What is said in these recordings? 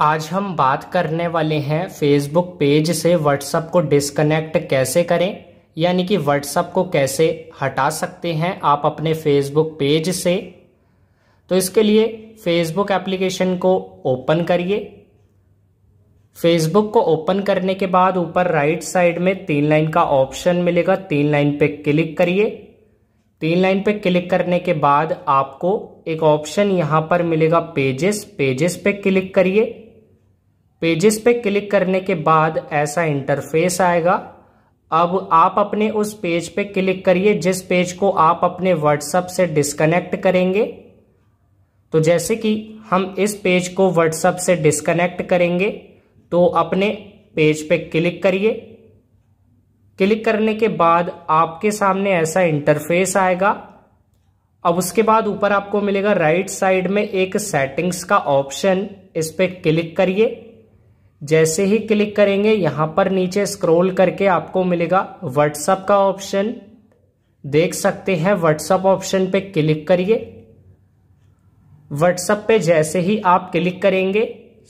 आज हम बात करने वाले हैं फेसबुक पेज से व्हाट्सअप को डिसकनेक्ट कैसे करें यानी कि व्हाट्सअप को कैसे हटा सकते हैं आप अपने फेसबुक पेज से तो इसके लिए फेसबुक एप्लीकेशन को ओपन करिए फेसबुक को ओपन करने के बाद ऊपर राइट साइड में तीन लाइन का ऑप्शन मिलेगा तीन लाइन पे क्लिक करिए तीन लाइन पे क्लिक करने के बाद आपको एक ऑप्शन यहाँ पर मिलेगा पेजेस पेजेस पे क्लिक करिए पेजेस पे क्लिक करने के बाद ऐसा इंटरफेस आएगा अब आप अपने उस पेज पे क्लिक करिए जिस पेज को आप अपने व्हाट्सएप से डिस्कनेक्ट करेंगे तो जैसे कि हम इस पेज को व्हाट्सएप से डिस्कनेक्ट करेंगे तो अपने पेज पे क्लिक करिए क्लिक करने के बाद आपके सामने ऐसा इंटरफेस आएगा अब उसके बाद ऊपर आपको मिलेगा राइट साइड में एक सेटिंग्स का ऑप्शन इस पर क्लिक करिए जैसे ही क्लिक करेंगे यहां पर नीचे स्क्रॉल करके आपको मिलेगा व्हाट्सअप का ऑप्शन देख सकते हैं व्हाट्सअप ऑप्शन पे क्लिक करिए व्हाट्सअप पे जैसे ही आप क्लिक करेंगे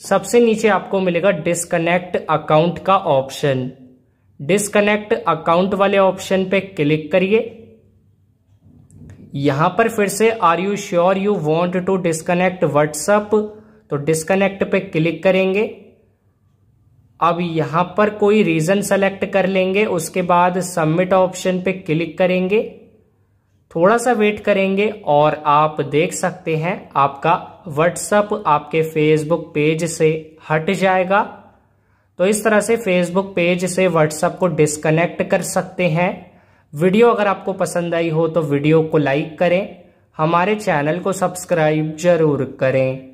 सबसे नीचे आपको मिलेगा डिसकनेक्ट अकाउंट का ऑप्शन डिसकनेक्ट अकाउंट वाले ऑप्शन पे क्लिक करिए यहां पर फिर से are you sure you want to disconnect WhatsApp तो डिस्कनेक्ट पे क्लिक करेंगे अब यहां पर कोई रीजन सेलेक्ट कर लेंगे उसके बाद सबमिट ऑप्शन पे क्लिक करेंगे थोड़ा सा वेट करेंगे और आप देख सकते हैं आपका व्हाट्सअप आपके फेसबुक पेज से हट जाएगा तो इस तरह से फेसबुक पेज से व्हाट्सअप को डिस्कनेक्ट कर सकते हैं वीडियो अगर आपको पसंद आई हो तो वीडियो को लाइक करें हमारे चैनल को सब्सक्राइब जरूर करें